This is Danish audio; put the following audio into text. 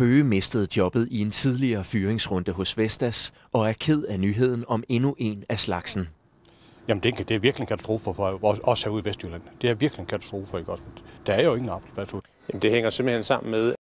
Bøge mistede jobbet i en tidligere fyringsrunde hos Vestas og er ked af nyheden om endnu en af slagsen. Jamen det, det er virkelig en katastrofe for os herude i Vestjylland. Det er virkelig en katastrofe, ikke også? Der er jo ingen arbejdsplads Jamen det hænger simpelthen sammen med,